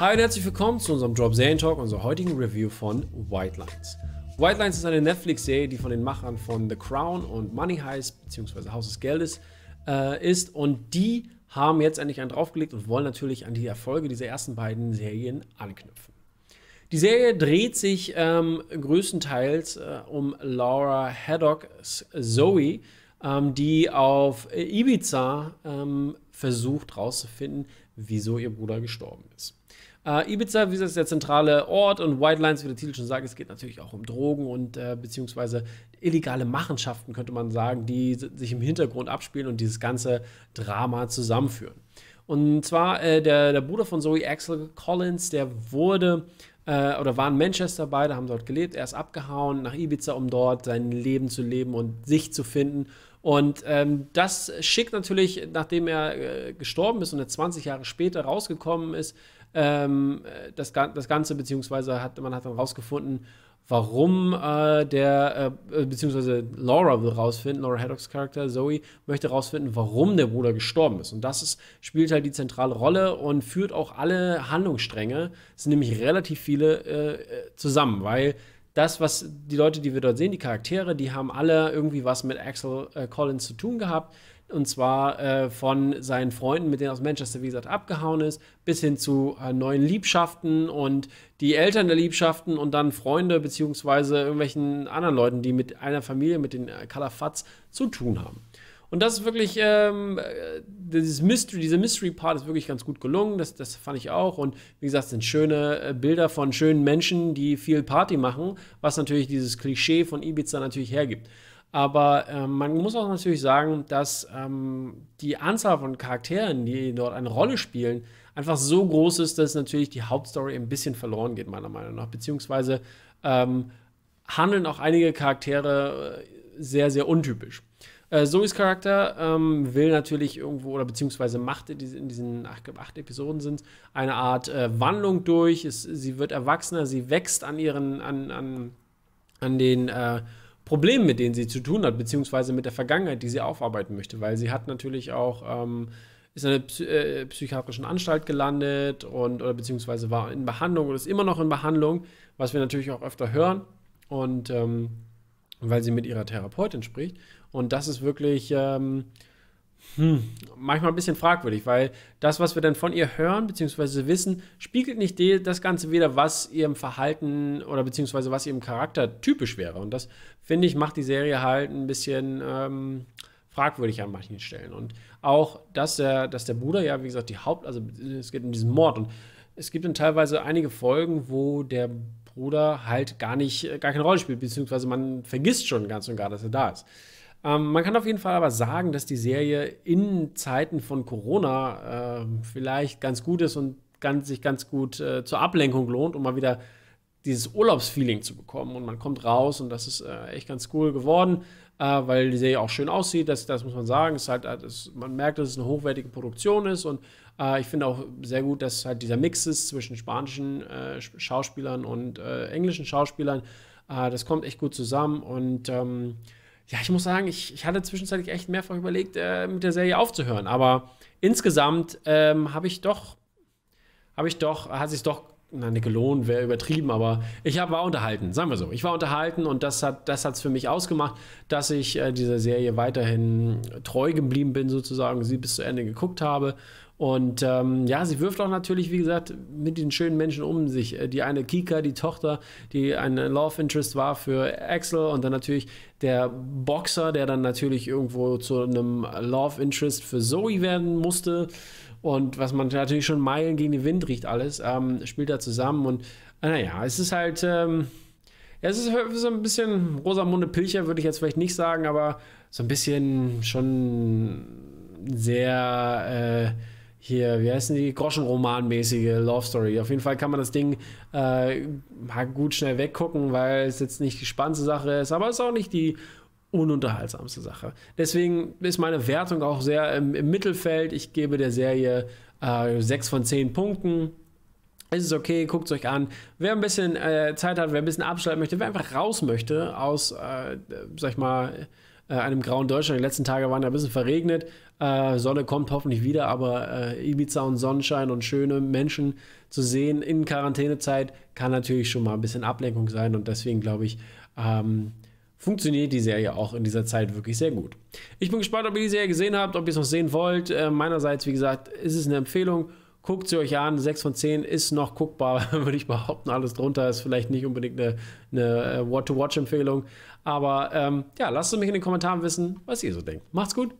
Hi und herzlich willkommen zu unserem Drop Serien Talk, unserer heutigen Review von White Lines. White Lines ist eine Netflix-Serie, die von den Machern von The Crown und Money Heist bzw. Haus des Geldes äh, ist und die haben jetzt endlich einen draufgelegt und wollen natürlich an die Erfolge dieser ersten beiden Serien anknüpfen. Die Serie dreht sich ähm, größtenteils äh, um Laura Haddock Zoe, ähm, die auf Ibiza ähm, versucht herauszufinden, wieso ihr Bruder gestorben ist. Äh, Ibiza, wie gesagt, ist der zentrale Ort und White Lines, wie der Titel schon sagt, es geht natürlich auch um Drogen und äh, beziehungsweise illegale Machenschaften, könnte man sagen, die sich im Hintergrund abspielen und dieses ganze Drama zusammenführen. Und zwar äh, der, der Bruder von Zoe Axel Collins, der wurde äh, oder waren in Manchester beide, haben dort gelebt. Er ist abgehauen nach Ibiza, um dort sein Leben zu leben und sich zu finden. Und ähm, das schickt natürlich, nachdem er äh, gestorben ist und er 20 Jahre später rausgekommen ist, ähm, äh, das, das Ganze, beziehungsweise hat, man hat dann rausgefunden, warum äh, der, äh, äh, beziehungsweise Laura will rausfinden, Laura Haddocks Charakter, Zoe, möchte rausfinden, warum der Bruder gestorben ist. Und das ist, spielt halt die zentrale Rolle und führt auch alle Handlungsstränge, es sind nämlich relativ viele, äh, äh zusammen, weil das, was die Leute, die wir dort sehen, die Charaktere, die haben alle irgendwie was mit Axel äh, Collins zu tun gehabt und zwar äh, von seinen Freunden, mit denen er aus Manchester, wie gesagt, abgehauen ist, bis hin zu äh, neuen Liebschaften und die Eltern der Liebschaften und dann Freunde bzw. irgendwelchen anderen Leuten, die mit einer Familie, mit den äh, Kalafats zu tun haben. Und das ist wirklich, ähm, äh, dieses Mystery, diese Mystery-Part ist wirklich ganz gut gelungen. Das, das fand ich auch. Und wie gesagt, es sind schöne äh, Bilder von schönen Menschen, die viel Party machen, was natürlich dieses Klischee von Ibiza natürlich hergibt. Aber ähm, man muss auch natürlich sagen, dass ähm, die Anzahl von Charakteren, die dort eine Rolle spielen, einfach so groß ist, dass natürlich die Hauptstory ein bisschen verloren geht, meiner Meinung nach. Beziehungsweise ähm, handeln auch einige Charaktere äh, sehr, sehr untypisch. Äh, Zoes Charakter ähm, will natürlich irgendwo, oder beziehungsweise macht in diesen, in diesen acht, acht, Episoden sind eine Art äh, Wandlung durch. Es, sie wird erwachsener, sie wächst an ihren, an, an, an den äh, Problemen, mit denen sie zu tun hat, beziehungsweise mit der Vergangenheit, die sie aufarbeiten möchte, weil sie hat natürlich auch ähm, ist in einer Psy äh, psychiatrischen Anstalt gelandet und oder beziehungsweise war in Behandlung oder ist immer noch in Behandlung, was wir natürlich auch öfter hören und ähm, weil sie mit ihrer Therapeutin spricht und das ist wirklich ähm, hm, manchmal ein bisschen fragwürdig, weil das, was wir dann von ihr hören bzw. wissen, spiegelt nicht das Ganze wieder, was ihrem Verhalten oder beziehungsweise was ihrem Charakter typisch wäre. Und das, finde ich, macht die Serie halt ein bisschen ähm, fragwürdig an manchen Stellen. Und auch, dass der, dass der Bruder ja, wie gesagt, die Haupt, also es geht um diesen Mord. Und es gibt dann teilweise einige Folgen, wo der Bruder halt gar nicht, äh, gar keine Rolle spielt, beziehungsweise man vergisst schon ganz und gar, dass er da ist. Ähm, man kann auf jeden Fall aber sagen, dass die Serie in Zeiten von Corona äh, vielleicht ganz gut ist und ganz, sich ganz gut äh, zur Ablenkung lohnt, um mal wieder dieses Urlaubsfeeling zu bekommen. Und man kommt raus und das ist äh, echt ganz cool geworden, äh, weil die Serie auch schön aussieht. Das, das muss man sagen. Es halt, es, man merkt, dass es eine hochwertige Produktion ist und äh, ich finde auch sehr gut, dass halt dieser Mix ist zwischen spanischen äh, Schauspielern und englischen Schauspielern. das kommt echt gut zusammen und ähm, ja, ich muss sagen, ich, ich hatte zwischenzeitlich echt mehrfach überlegt, äh, mit der Serie aufzuhören. Aber insgesamt ähm, habe ich doch, habe ich doch, hat sich doch, na, nicht gelohnt wäre übertrieben, aber ich hab, war unterhalten, sagen wir so. Ich war unterhalten und das hat es das für mich ausgemacht, dass ich äh, dieser Serie weiterhin treu geblieben bin, sozusagen, sie bis zu Ende geguckt habe und ähm, ja, sie wirft auch natürlich, wie gesagt, mit den schönen Menschen um sich. Äh, die eine Kika, die Tochter, die ein Love Interest war für Axel und dann natürlich der Boxer, der dann natürlich irgendwo zu einem Love Interest für Zoe werden musste. Und was man natürlich schon Meilen gegen den Wind riecht, alles, ähm, spielt da zusammen. Und äh, naja, es ist halt, ähm, ja, es ist halt so ein bisschen Rosamunde Pilcher, würde ich jetzt vielleicht nicht sagen, aber so ein bisschen schon sehr. Äh, hier, wie heißen die, Groschenromanmäßige Love Story. Auf jeden Fall kann man das Ding äh, halt gut schnell weggucken, weil es jetzt nicht die spannendste Sache ist, aber es ist auch nicht die ununterhaltsamste Sache. Deswegen ist meine Wertung auch sehr im, im Mittelfeld. Ich gebe der Serie äh, 6 von 10 Punkten. Es ist okay, guckt es euch an. Wer ein bisschen äh, Zeit hat, wer ein bisschen abschalten möchte, wer einfach raus möchte aus, äh, sag ich mal, äh, einem grauen Deutschland. Die letzten Tage waren ja ein bisschen verregnet. Äh, Sonne kommt hoffentlich wieder, aber äh, Ibiza und Sonnenschein und schöne Menschen zu sehen in Quarantänezeit kann natürlich schon mal ein bisschen Ablenkung sein und deswegen glaube ich, ähm, funktioniert die Serie auch in dieser Zeit wirklich sehr gut. Ich bin gespannt, ob ihr die Serie gesehen habt, ob ihr es noch sehen wollt. Äh, meinerseits, wie gesagt, ist es eine Empfehlung Guckt sie euch an, 6 von 10 ist noch guckbar, würde ich behaupten. Alles drunter ist vielleicht nicht unbedingt eine, eine äh, What-to-Watch-Empfehlung. Aber ähm, ja, lasst es mich in den Kommentaren wissen, was ihr so denkt. Macht's gut!